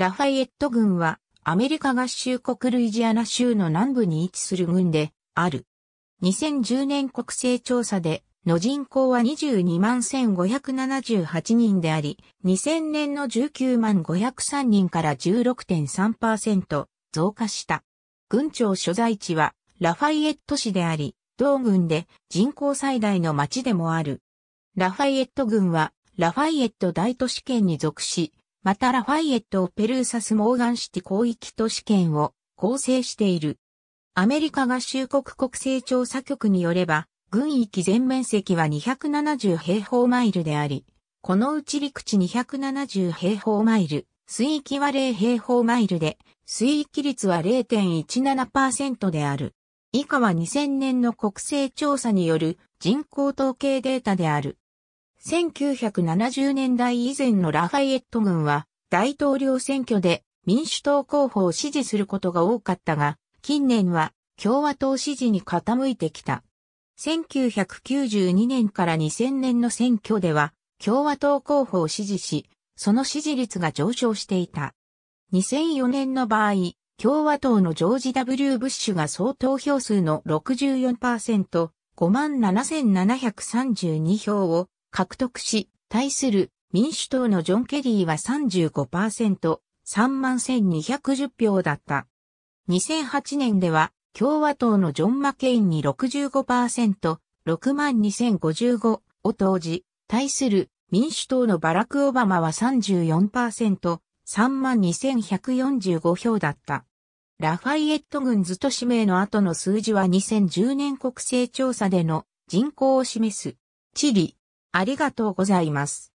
ラファイエット軍はアメリカ合衆国ルイジアナ州の南部に位置する軍である。2010年国勢調査での人口は22万1578人であり、2000年の19万503人から16.3%増加した。軍庁所在地はラファイエット市であり、同軍で人口最大の町でもある。ラファイエット軍はラファイエット大都市圏に属し、またラファイエット・ペルーサス・モーガンシティ広域都市圏を構成している。アメリカ合衆国国勢調査局によれば、軍域全面積は270平方マイルであり、このうち陸地270平方マイル、水域は0平方マイルで、水域率は0.17%である。以下は2000年の国勢調査による人口統計データである。1970年代以前のラファイエット軍は大統領選挙で民主党候補を支持することが多かったが、近年は共和党支持に傾いてきた。1992年から2000年の選挙では共和党候補を支持し、その支持率が上昇していた。2004年の場合、共和党のジョージ・ W・ ブッシュが総投票数の64%、5万7732票を獲得し、対する民主党のジョン・ケリーは35%、3万1210票だった。2008年では共和党のジョン・マケインに65%、6万2055を投じ、対する民主党のバラク・オバマは34%、3万2145票だった。ラファイエット軍図と氏名の後の数字は2010年国勢調査での人口を示す。チリ、ありがとうございます。